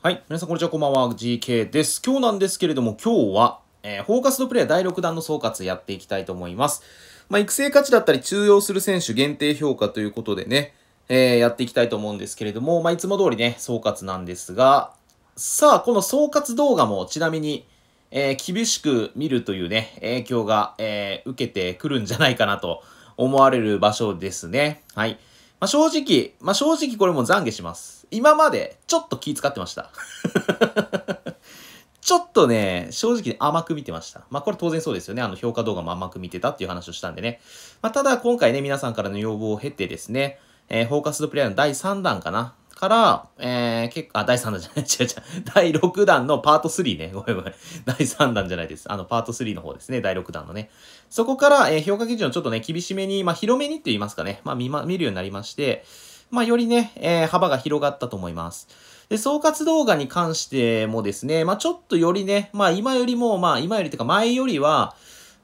はい。皆さん、こんにちは。こんばんは。GK です。今日なんですけれども、今日は、えー、フォーカスドプレイヤー第6弾の総括やっていきたいと思います。まあ、育成価値だったり、通用する選手限定評価ということでね、えー、やっていきたいと思うんですけれども、まあ、いつも通りね、総括なんですが、さあ、この総括動画も、ちなみに、えー、厳しく見るというね、影響が、えー、受けてくるんじゃないかなと思われる場所ですね。はい。まあ、正直、まあ、正直これも懺悔します。今までちょっと気使ってました。ちょっとね、正直甘く見てました。まあこれ当然そうですよね。あの評価動画も甘く見てたっていう話をしたんでね。まあただ今回ね、皆さんからの要望を経てですね、えー、フォーカスドプレイヤーの第3弾かな。から、えー、結構、あ、第3弾じゃない、違う違う。第6弾のパート3ね。ごめんごめん。第3弾じゃないです。あの、パート3の方ですね。第6弾のね。そこから、えー、評価基準をちょっとね、厳しめに、まあ、広めにって言いますかね。まあ、見ま、見るようになりまして、まあ、よりね、えー、幅が広がったと思います。で、総括動画に関してもですね、まあ、ちょっとよりね、まあ、今よりも、まあ、今よりというか前よりは、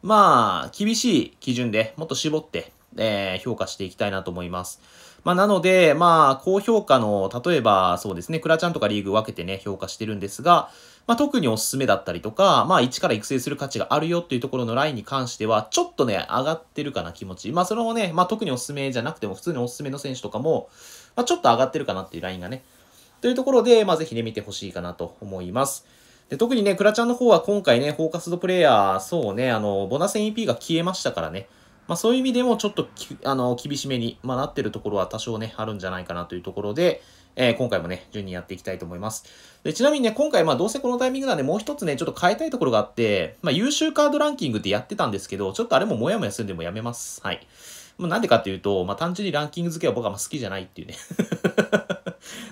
まあ、厳しい基準でもっと絞って、えー、評価していきたいなと思います。まあ、なので、まあ、高評価の、例えば、そうですね、クラちゃんとかリーグ分けてね、評価してるんですが、まあ、特におすすめだったりとか、まあ、1から育成する価値があるよっていうところのラインに関しては、ちょっとね、上がってるかな、気持ち。まあ、それもね、まあ、特におすすめじゃなくても、普通におすすめの選手とかも、まあ、ちょっと上がってるかなっていうラインがね、というところで、まあ、ぜひね、見てほしいかなと思います。で特にね、クラちゃんの方は今回ね、フォーカスドプレイヤー、そうね、あの、ボナン EP が消えましたからね。まあ、そういう意味でもちょっとあの厳しめに、まあ、なってるところは多少ね、あるんじゃないかなというところで、えー、今回もね、順にやっていきたいと思います。でちなみにね、今回、まあ、どうせこのタイミングなんで、もう一つね、ちょっと変えたいところがあって、まあ、優秀カードランキングってやってたんですけど、ちょっとあれももやもやするんでもやめます。はい。まあ、なんでかっていうと、まあ、単純にランキング付けは僕はま好きじゃないっていうね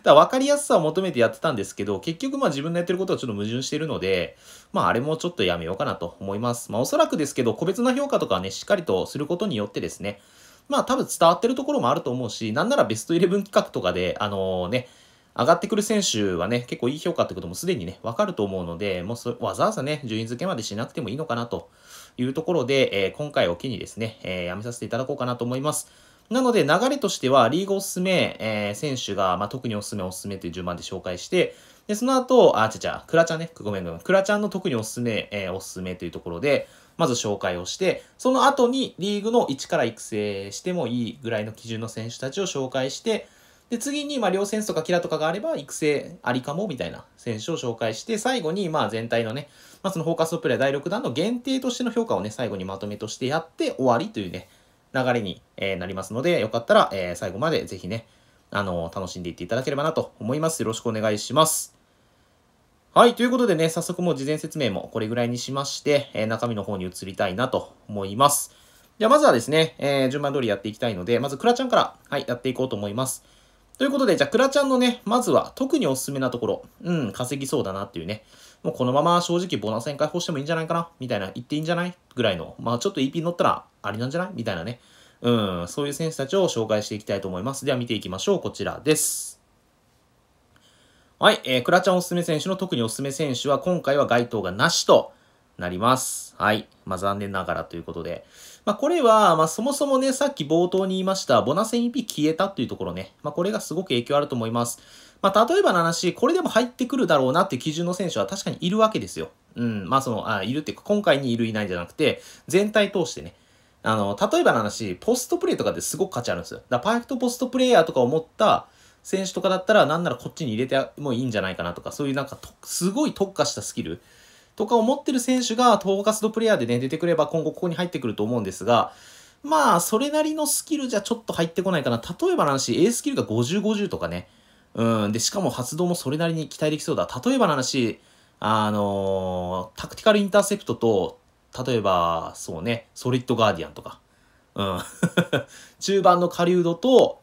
だから分かりやすさを求めてやってたんですけど、結局まあ自分のやってることはちょっと矛盾しているので、まああれもちょっとやめようかなと思います。まあおそらくですけど、個別な評価とかね、しっかりとすることによってですね、まあ多分伝わってるところもあると思うし、なんならベストイレブン企画とかで、あのー、ね、上がってくる選手はね、結構いい評価ってこともすでにね、分かると思うので、もうわざわざね、順位付けまでしなくてもいいのかなというところで、えー、今回を機にですね、えー、やめさせていただこうかなと思います。なので流れとしては、リーグおすすめ、えー、選手が、まあ、特におすすめおすすめという順番で紹介して、で、その後、あ、ちゃちゃ、クラちゃんね、ごめんごめん、クラちゃんの特におすすめ、えー、おすすめというところで、まず紹介をして、その後にリーグの1から育成してもいいぐらいの基準の選手たちを紹介して、で、次に、まあ、両選手とかキラとかがあれば、育成ありかも、みたいな選手を紹介して、最後に、まあ、全体のね、まあ、そのフォーカスプレイ第6弾の限定としての評価をね、最後にまとめとしてやって終わりというね、流れに、えなりますので、よかったら、え最後までぜひね、あの楽しんでいっていただければなと思います。よろしくお願いします。はい。ということでね、早速もう事前説明もこれぐらいにしまして、えー、中身の方に移りたいなと思います。じゃあまずはですね、えー、順番通りやっていきたいので、まずクラちゃんから、はい、やっていこうと思います。ということで、じゃあクラちゃんのね、まずは特におすすめなところ、うん、稼ぎそうだなっていうね、もうこのまま正直ボーナス円解放してもいいんじゃないかなみたいな、言っていいんじゃないぐらいの、まあちょっと EP 乗ったらありなんじゃないみたいなね。うん、そういう選手たちを紹介していきたいと思います。では見ていきましょう。こちらです。はい、えー、クラちゃんおすすめ選手の特におすすめ選手は今回は該当がなしとなります。はい。まあ、残念ながらということで。まあ、これは、まあ、そもそもね、さっき冒頭に言いました、ボナン EP 消えたというところね。まあ、これがすごく影響あると思います。まあ、例えばの話、これでも入ってくるだろうなって基準の選手は確かにいるわけですよ。うん、まあその、あいるっていうか、今回にいるいないじゃなくて、全体通してね。あの、例えばの話、ポストプレイとかですごく価値あるんですよ。だパーフェクトポストプレイヤーとかを持った選手とかだったら、なんならこっちに入れてもいいんじゃないかなとか、そういうなんかすごい特化したスキル。とかを持ってる選手がトーカスドプレイヤーでね、出てくれば今後ここに入ってくると思うんですが、まあ、それなりのスキルじゃちょっと入ってこないかな。例えばの話、A スキルが50、50とかね、うん。で、しかも発動もそれなりに期待できそうだ。例えばの話、あのー、タクティカルインターセプトと、例えば、そうね、ソリッドガーディアンとか。うん。中盤の狩人と、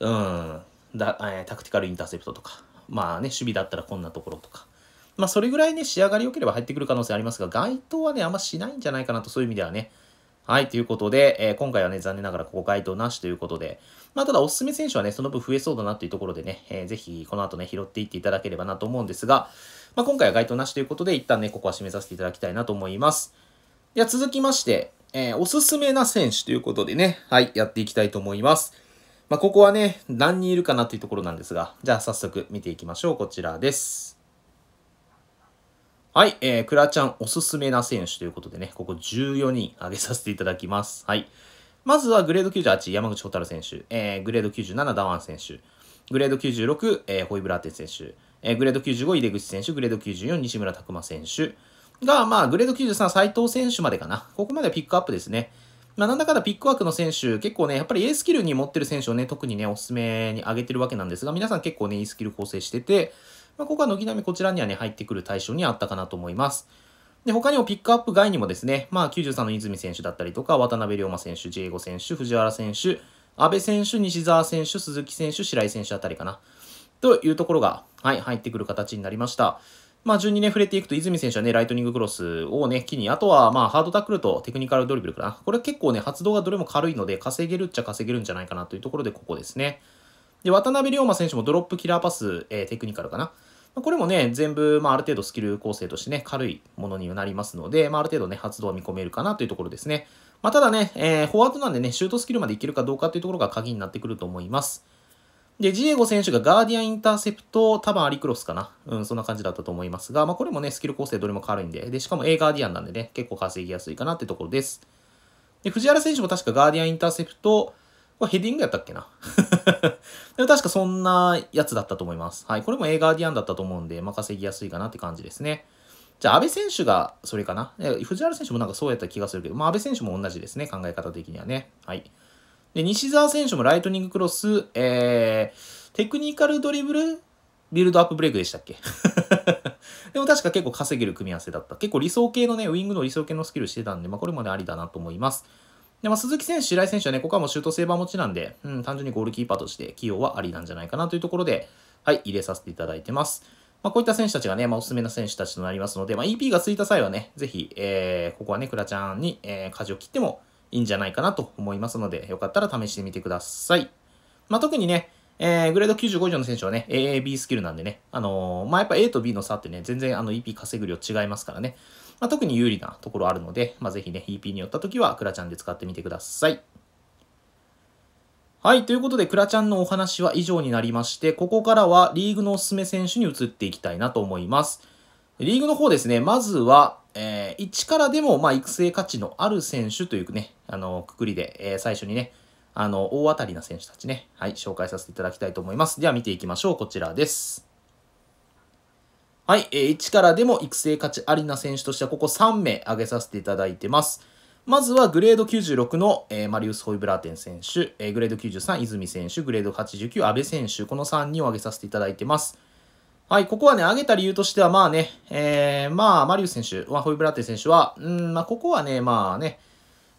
うん、だえー、タクティカルインターセプトとか。まあね、守備だったらこんなところとか。まあ、それぐらいね、仕上がり良ければ入ってくる可能性ありますが、該当はね、あんましないんじゃないかなと、そういう意味ではね。はい、ということで、えー、今回はね、残念ながらここ該当なしということで、まあ、ただおすすめ選手はね、その分増えそうだなというところでね、えー、ぜひこの後ね、拾っていっていただければなと思うんですが、まあ、今回は該当なしということで、一旦ね、ここは締めさせていただきたいなと思います。では続きまして、えー、おすすめな選手ということでね、はい、やっていきたいと思います。まあ、ここはね、何人いるかなというところなんですが、じゃあ早速見ていきましょう。こちらです。はい、えー、クラちゃんおすすめな選手ということでね、ここ14人挙げさせていただきます。はい。まずはグレード98、山口蛍選手、えー、グレード97、ダワン選手、グレード96、えー、ホイブラーテン選手、えー、グレード95、井出口選手、グレード94、西村拓真選手が、まあ、グレード93、斉藤選手までかな。ここまでピックアップですね。まあ、なんだかんだピックワークの選手、結構ね、やっぱり A スキルに持ってる選手をね、特にね、おすすめに挙げてるわけなんですが、皆さん結構ね、E スキル構成してて、まあ、ここは軒並みこちらにはね、入ってくる対象にあったかなと思います。で、他にもピックアップ外にもですね、まあ、93の泉選手だったりとか、渡辺龍馬選手、ジェイゴ選手、藤原選手、安部選手、西澤選手、鈴木選手、白井選手あたりかな。というところが、はい、入ってくる形になりました。まあ、順にね、触れていくと、泉選手はね、ライトニングクロスをね、機に、あとは、まあ、ハードタックルとテクニカルドリブルかな。これ結構ね、発動がどれも軽いので、稼げるっちゃ稼げるんじゃないかなというところで、ここですね。で、渡辺龍馬選手もドロップキラーパス、えー、テクニカルかな。これもね、全部、まあ、ある程度スキル構成としてね、軽いものになりますので、まあ、ある程度ね、発動は見込めるかなというところですね。まあ、ただね、えー、フォワードなんでね、シュートスキルまでいけるかどうかというところが鍵になってくると思います。で、ジエゴ選手がガーディアンインターセプト、多分アリクロスかな。うん、そんな感じだったと思いますが、まあ、これもね、スキル構成どれも軽いんで、で、しかも A ガーディアンなんでね、結構稼ぎやすいかなってところです。で、藤原選手も確かガーディアンインターセプト、これヘディングやったっけな でも確かそんなやつだったと思います。はい。これも A ガーディアンだったと思うんで、まあ、稼ぎやすいかなって感じですね。じゃあ、安倍選手がそれかな。藤原選手もなんかそうやった気がするけど、まあ、安倍選手も同じですね。考え方的にはね。はい。で、西澤選手もライトニングクロス、えー、テクニカルドリブル、ビルドアップブレイクでしたっけ でも確か結構稼げる組み合わせだった。結構理想系のね、ウィングの理想系のスキルしてたんで、まあ、これまでありだなと思います。で、まあ、鈴木選手、白井選手はね、ここはもうシュートセーバー持ちなんで、うん、単純にゴールキーパーとして起用はありなんじゃないかなというところで、はい、入れさせていただいてます。まあ、こういった選手たちがね、まあ、おすすめな選手たちとなりますので、まあ、EP がついた際はね、ぜひ、えー、ここはね、クラちゃんに、えー、舵を切ってもいいんじゃないかなと思いますので、よかったら試してみてください。まあ、特にね、えー、グレード95以上の選手はね、AAB スキルなんでね、あのー、まあ、やっぱ A と B の差ってね、全然あの EP 稼ぐ量違いますからね。まあ、特に有利なところあるので、まあ、ぜひね、EP に寄った時はクラちゃんで使ってみてください。はい、ということで、クラちゃんのお話は以上になりまして、ここからはリーグのおすすめ選手に移っていきたいなと思います。リーグの方ですね、まずは、えー、1からでも、まあ、育成価値のある選手というね、あの、くくりで、えー、最初にね、あの、大当たりな選手たちね、はい、紹介させていただきたいと思います。では見ていきましょう。こちらです。はい、えー、1からでも育成価値ありな選手としては、ここ3名挙げさせていただいてます。まずはグレード96の、えー、マリウス・ホイブラーテン選手、えー、グレード93、泉選手、グレード89、安部選手、この3人を挙げさせていただいてます。はい、ここはね、上げた理由としては、まあね、えー、まあ、マリウス選手、まホイブラーテン選手は、うん、まあ、ここはね、まあね、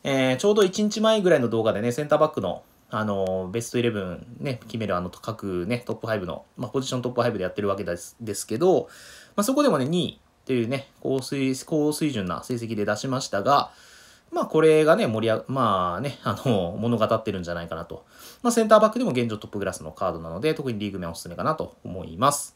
えー、ちょうど1日前ぐらいの動画でね、センターバックの、あの、ベスト11ね、決めるあの各ね、トップ5の、まあ、ポジショントップ5でやってるわけですですけど、まあ、そこでもね、2位というね、高水、高水準な成績で出しましたが、まあこれがね、盛り上が、まあね、あの、物語ってるんじゃないかなと。まあセンターバックでも現状トップクラスのカードなので、特にリーグ面おすすめかなと思います。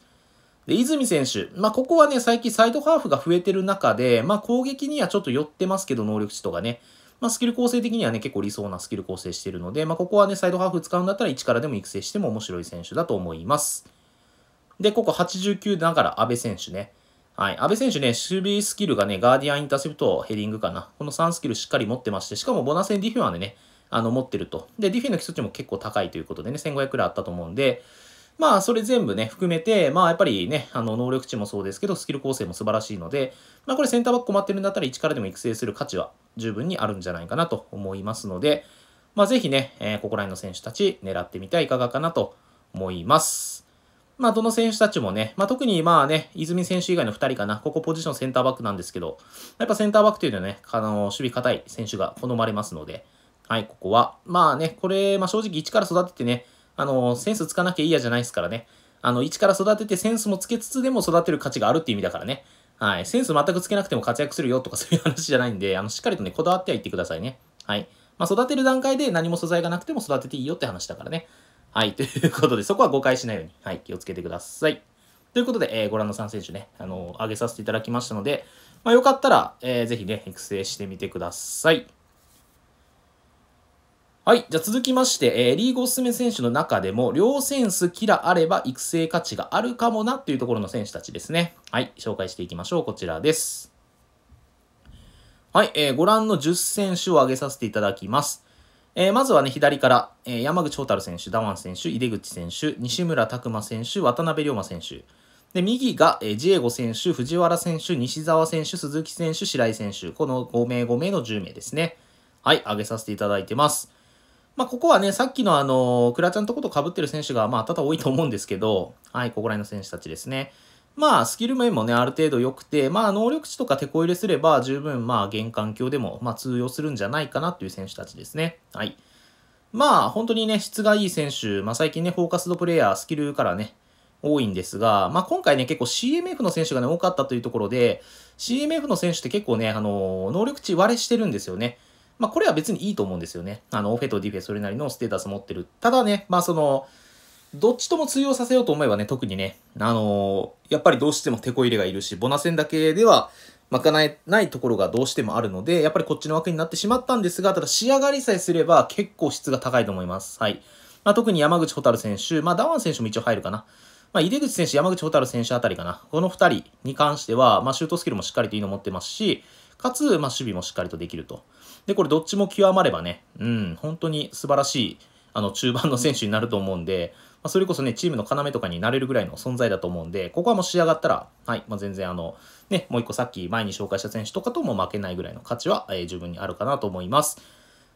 で、泉選手。まあ、ここはね、最近サイドハーフが増えてる中で、まあ、攻撃にはちょっと寄ってますけど、能力値とかね。まあ、スキル構成的にはね、結構理想なスキル構成してるので、まあ、ここはね、サイドハーフ使うんだったら1からでも育成しても面白い選手だと思います。で、ここ89ながら阿部選手ね。はい。阿部選手ね、守備スキルがね、ガーディアン、インターセプト、ヘディングかな。この3スキルしっかり持ってまして、しかもボナセンディフェンでね、あの、持ってると。で、ディフェンの基礎値も結構高いということでね、1500くらいあったと思うんで、まあ、それ全部ね、含めて、まあ、やっぱりね、あの、能力値もそうですけど、スキル構成も素晴らしいので、まあ、これセンターバック困ってるんだったら、1からでも育成する価値は十分にあるんじゃないかなと思いますので、まあ、ぜひね、えー、ここら辺の選手たち、狙ってみてはいかがかなと思います。まあ、どの選手たちもね、まあ、特にまあね、泉選手以外の2人かな、ここポジションセンターバックなんですけど、やっぱセンターバックというのはね、あの、守備固い選手が好まれますので、はい、ここは、まあね、これ、まあ正直1から育ててね、あの、センスつかなきゃいいやじゃないですからね。あの、一から育ててセンスもつけつつでも育てる価値があるって意味だからね。はい。センス全くつけなくても活躍するよとか そういう話じゃないんで、あの、しっかりとね、こだわってはいってくださいね。はい。まあ、育てる段階で何も素材がなくても育てていいよって話だからね。はい。ということで、そこは誤解しないように、はい。気をつけてください。ということで、えー、ご覧の3選手ね、あのー、上げさせていただきましたので、まあ、よかったら、えー、ぜひね、育成してみてください。はい。じゃあ続きまして、えー、リーグおすすめ選手の中でも、両センスキラあれば育成価値があるかもなっていうところの選手たちですね。はい。紹介していきましょう。こちらです。はい。えー、ご覧の10選手を挙げさせていただきます。えー、まずはね、左から、えー、山口蛍選手、ダワン選手、井出口選手、西村拓磨選手、渡辺龍馬選手。で、右が、えー、ジエゴ選手、藤原選手、西澤選手、鈴木選手、白井選手。この5名5名の10名ですね。はい、挙げさせていただいてます。まあ、ここはね、さっきのあの、クラちゃんとこと被ってる選手が、まあ、多々多いと思うんですけど、はい、ここら辺の選手たちですね。まあ、スキル面もね、ある程度良くて、まあ、能力値とか手こ入れすれば、十分、まあ、現環境でも、まあ、通用するんじゃないかなっていう選手たちですね。はい。まあ、本当にね、質がいい選手、まあ、最近ね、フォーカスドプレイヤー、スキルからね、多いんですが、まあ、今回ね、結構 CMF の選手がね、多かったというところで、CMF の選手って結構ね、あの能力値割れしてるんですよね。まあ、これは別にいいと思うんですよね。あの、オフェとディフェそれなりのステータス持ってる。ただね、まあその、どっちとも通用させようと思えばね、特にね、あのー、やっぱりどうしても手こ入れがいるし、ボナセンだけでは賄えないところがどうしてもあるので、やっぱりこっちの枠になってしまったんですが、ただ仕上がりさえすれば結構質が高いと思います。はい。まあ、特に山口蛍選手、まあ、ダワン選手も一応入るかな。まあ、井出口選手、山口蛍選手あたりかな。この2人に関しては、まあ、シュートスキルもしっかりといいの持ってますし、かつ、まあ、守備もしっかりとできると。で、これどっちも極まればね、うん、本当に素晴らしい、あの、中盤の選手になると思うんで、まあ、それこそね、チームの要とかになれるぐらいの存在だと思うんで、ここはもう仕上がったら、はい、まあ、全然あの、ね、もう一個さっき前に紹介した選手とかとも負けないぐらいの価値は、えー、十分にあるかなと思います。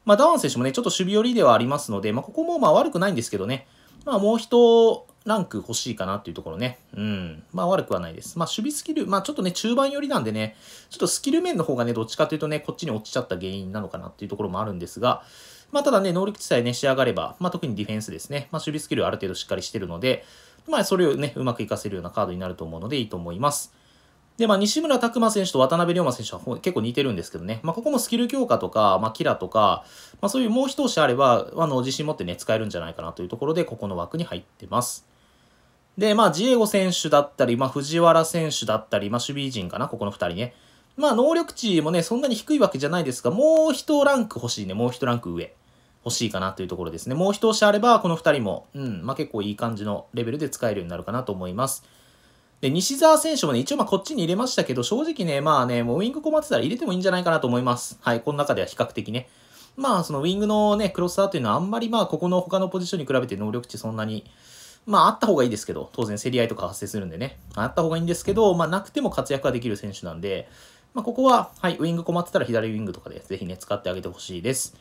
まあ、ダワン選手もね、ちょっと守備寄りではありますので、まあ、ここもまあ悪くないんですけどね、まあ、もう一ランク欲しいかなっていうところね。うん。まあ悪くはないです。まあ守備スキル、まあちょっとね、中盤寄りなんでね、ちょっとスキル面の方がね、どっちかというとね、こっちに落ちちゃった原因なのかなっていうところもあるんですが、まあただね、能力値さえね、仕上がれば、まあ特にディフェンスですね、まあ守備スキルある程度しっかりしてるので、まあそれをね、うまくいかせるようなカードになると思うのでいいと思います。で、まあ、西村拓真選手と渡辺龍馬選手は結構似てるんですけどね、まあ、ここもスキル強化とか、まあ、キラとか、まあ、そういうもう一押しあれば、あの、自信持ってね、使えるんじゃないかなというところで、ここの枠に入ってます。で、まあ、ジエゴ選手だったり、まあ、藤原選手だったり、まあ、守備陣かな、ここの2人ね。まあ、能力値もね、そんなに低いわけじゃないですが、もう1ランク欲しいね、もう1ランク上。欲しいかなというところですね。もう一押しあれば、この2人も、うん、まあ、結構いい感じのレベルで使えるようになるかなと思います。で、西澤選手もね、一応まあこっちに入れましたけど、正直ね、まあね、もうウィング困ってたら入れてもいいんじゃないかなと思います。はい、この中では比較的ね。まあ、そのウィングのね、クロスターというのはあんまりまあ、ここの他のポジションに比べて能力値そんなに、まあ、あった方がいいですけど、当然競り合いとか発生するんでね、あった方がいいんですけど、まあ、なくても活躍ができる選手なんで、まあ、ここは、はい、ウィング困ってたら左ウィングとかで、ぜひね、使ってあげてほしいです。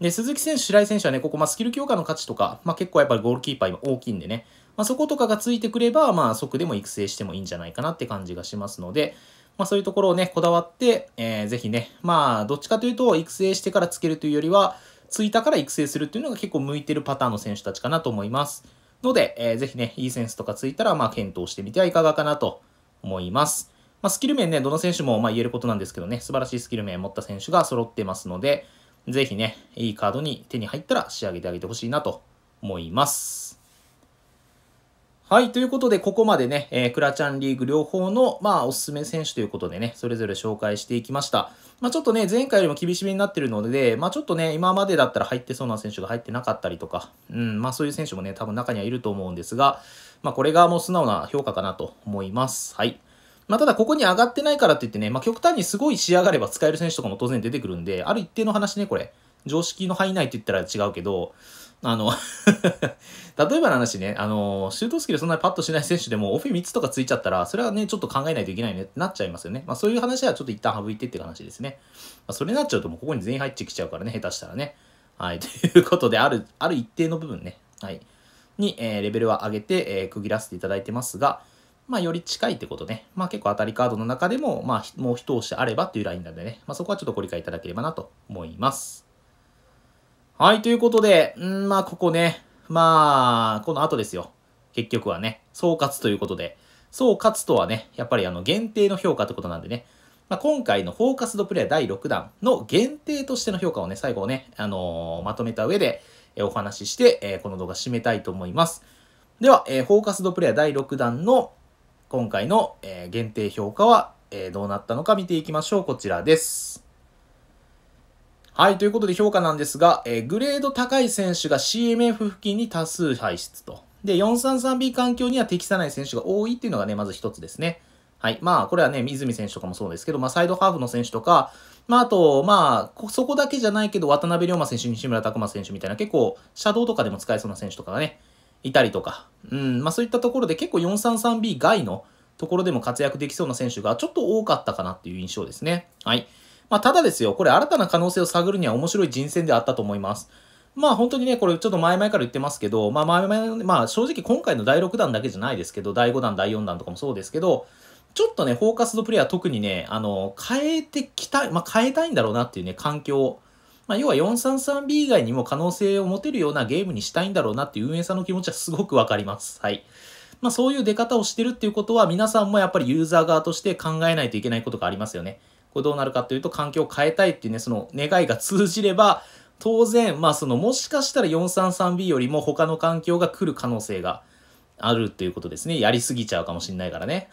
で、鈴木選手、白井選手はね、ここ、まあ、スキル強化の価値とか、まあ、結構やっぱりゴールキーパー今大きいんでね、まあ、そことかがついてくれば、まあ、即でも育成してもいいんじゃないかなって感じがしますので、まあ、そういうところをね、こだわって、えー、ぜひね、まあ、どっちかというと、育成してからつけるというよりは、ついたから育成するというのが結構向いてるパターンの選手たちかなと思います。ので、えー、ぜひね、いいセンスとかついたら、まあ、検討してみてはいかがかなと思います。まあ、スキル面ね、どの選手もまあ言えることなんですけどね、素晴らしいスキル面持った選手が揃ってますので、ぜひね、いいカードに手に入ったら仕上げてあげてほしいなと思います。はい。ということで、ここまでね、えー、クラチャンリーグ両方の、まあ、おすすめ選手ということでね、それぞれ紹介していきました。まあ、ちょっとね、前回よりも厳しめになってるので、まあ、ちょっとね、今までだったら入ってそうな選手が入ってなかったりとか、うん、まあ、そういう選手もね、多分中にはいると思うんですが、まあ、これがもう素直な評価かなと思います。はい。まあ、ただ、ここに上がってないからって言ってね、まあ、極端にすごい仕上がれば使える選手とかも当然出てくるんで、ある一定の話ね、これ。常識の範囲内って言ったら違うけど、あの 例えばの話ね、あの、シュートスキルそんなにパッとしない選手でも、オフェ3つとかついちゃったら、それはね、ちょっと考えないといけないねってなっちゃいますよね。まあ、そういう話はちょっと一旦省いてって話ですね。まあ、それになっちゃうと、もうここに全員入ってきちゃうからね、下手したらね。はい、ということで、ある、ある一定の部分ね、はい、に、えー、レベルは上げて、えー、区切らせていただいてますが、まあ、より近いってことね。まあ、結構当たりカードの中でも、まあ、もう一押しあればっていうラインなんでね、まあ、そこはちょっとご理解いただければなと思います。はい、ということで、んまあ、ここね、まあ、この後ですよ。結局はね、総括ということで、総括とはね、やっぱりあの限定の評価ってことなんでね、まあ、今回のフォーカスドプレイヤー第6弾の限定としての評価をね、最後ね、あのー、まとめた上で、えー、お話しして、えー、この動画締めたいと思います。では、えフォーカスドプレイヤー第6弾の今回の、え限定評価は、えどうなったのか見ていきましょう。こちらです。はい、ということで評価なんですが、えー、グレード高い選手が CMF 付近に多数排出と。で、433B 環境には適さない選手が多いっていうのがね、まず一つですね。はい。まあ、これはね、水見選手とかもそうですけど、まあ、サイドハーフの選手とか、まあ、あと、まあ、そこだけじゃないけど、渡辺龍馬選手、西村拓磨選手みたいな、結構、シャドウとかでも使えそうな選手とかがね、いたりとか、うん、まあ、そういったところで結構 433B 外のところでも活躍できそうな選手がちょっと多かったかなっていう印象ですね。はい。まあ、ただですよ、これ新たな可能性を探るには面白い人選であったと思います。まあ本当にね、これちょっと前々から言ってますけど、まあ前々、まあ正直今回の第6弾だけじゃないですけど、第5弾、第4弾とかもそうですけど、ちょっとね、フォーカスドプレイヤー特にね、あの、変えてきたい、まあ変えたいんだろうなっていうね、環境まあ要は 433B 以外にも可能性を持てるようなゲームにしたいんだろうなっていう運営さんの気持ちはすごくわかります。はい。まあそういう出方をしてるっていうことは皆さんもやっぱりユーザー側として考えないといけないことがありますよね。これどうなるかというと環境を変えたいっていうね、その願いが通じれば、当然、まあそのもしかしたら 433B よりも他の環境が来る可能性があるっていうことですね。やりすぎちゃうかもしんないからね。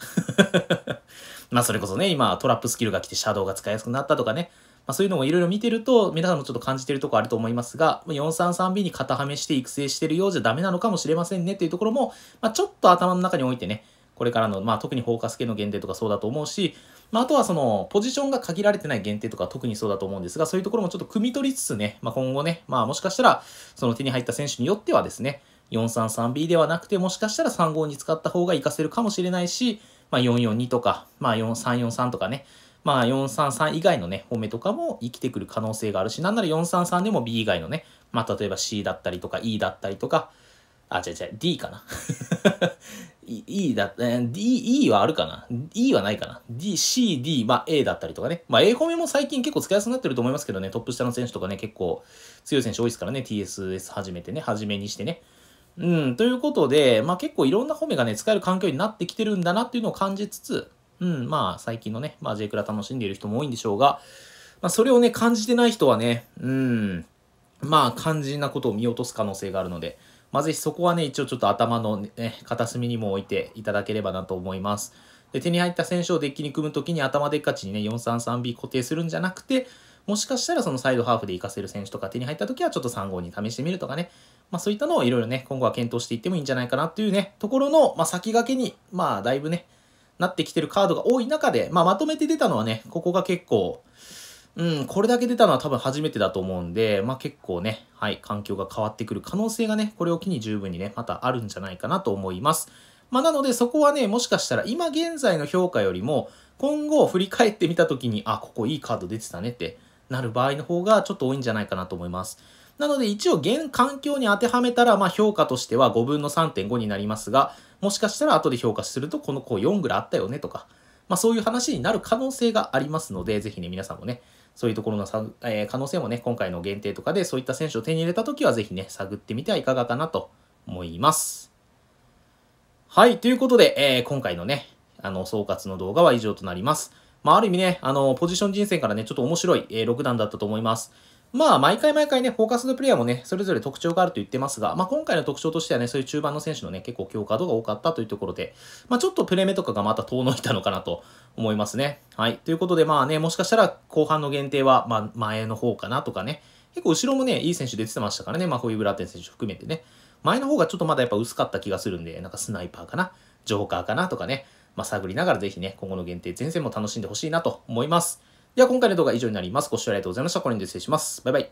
まあそれこそね、今トラップスキルが来てシャドウが使いやすくなったとかね。まあそういうのもいろいろ見てると、皆さんもちょっと感じてるとこあると思いますが、433B に型はめして育成してるようじゃダメなのかもしれませんねっていうところも、まあちょっと頭の中に置いてね、これからの、まあ特にフォーカス系の限定とかそうだと思うし、まあ、あとはその、ポジションが限られてない限定とか特にそうだと思うんですが、そういうところもちょっと汲み取りつつね、まあ、今後ね、まあ、もしかしたら、その手に入った選手によってはですね、433B ではなくて、もしかしたら3 5に使った方が活かせるかもしれないし、まあ、442とか、まあ、4343とかね、まあ、433以外のね、褒めとかも生きてくる可能性があるし、なんなら433でも B 以外のね、まあ、例えば C だったりとか E だったりとか、あ、違う違う、D かな E, だ、え D、E はあるかな ?E はないかな ?D、C、D、まあ A だったりとかね。まあ A 方面も最近結構使いやすくなってると思いますけどね、トップ下の選手とかね、結構強い選手多いですからね、TSS 始めてね、始めにしてね。うん、ということで、まあ結構いろんな方面がね、使える環境になってきてるんだなっていうのを感じつつ、うん、まあ最近のね、まあ J クラ楽しんでいる人も多いんでしょうが、まあそれをね、感じてない人はね、うん、まあ肝心なことを見落とす可能性があるので、まあ、ぜひそこはね、一応ちょっと頭のね、片隅にも置いていただければなと思います。で、手に入った選手をデッキに組むときに頭でっかちにね、433B 固定するんじゃなくて、もしかしたらそのサイドハーフで活かせる選手とか手に入ったときはちょっと3 5に試してみるとかね、まあそういったのをいろいろね、今後は検討していってもいいんじゃないかなっていうね、ところの、まあ先駆けに、まあだいぶね、なってきてるカードが多い中で、まあまとめて出たのはね、ここが結構、うん、これだけ出たのは多分初めてだと思うんで、まあ結構ね、はい、環境が変わってくる可能性がね、これを機に十分にね、またあるんじゃないかなと思います。まあなのでそこはね、もしかしたら今現在の評価よりも、今後振り返ってみた時に、あ、ここいいカード出てたねってなる場合の方がちょっと多いんじゃないかなと思います。なので一応現環境に当てはめたら、まあ評価としては5分の3.5になりますが、もしかしたら後で評価するとこの子4ぐらいあったよねとか、まあそういう話になる可能性がありますので、ぜひね皆さんもね、そういうところのさ、えー、可能性もね、今回の限定とかでそういった選手を手に入れた時はぜひね、探ってみてはいかがかなと思います。はい、ということで、えー、今回のね、あの、総括の動画は以上となります。まあ、ある意味ね、あの、ポジション人選からね、ちょっと面白い、えー、6段だったと思います。まあ、毎回毎回ね、フォーカスのプレイヤーもね、それぞれ特徴があると言ってますが、まあ、今回の特徴としてはね、そういう中盤の選手のね、結構強化度が多かったというところで、まあ、ちょっとプレー目とかがまた遠のいたのかなと思いますね。はい。ということで、まあね、もしかしたら後半の限定は、まあ、前の方かなとかね、結構後ろもね、いい選手出てましたからね、まあ、ホイブラーテン選手含めてね、前の方がちょっとまだやっぱ薄かった気がするんで、なんかスナイパーかな、ジョーカーかなとかね、まあ、探りながらぜひね、今後の限定前線も楽しんでほしいなと思います。では今回の動画は以上になります。ご視聴ありがとうございました。これに失礼します。バイバイ。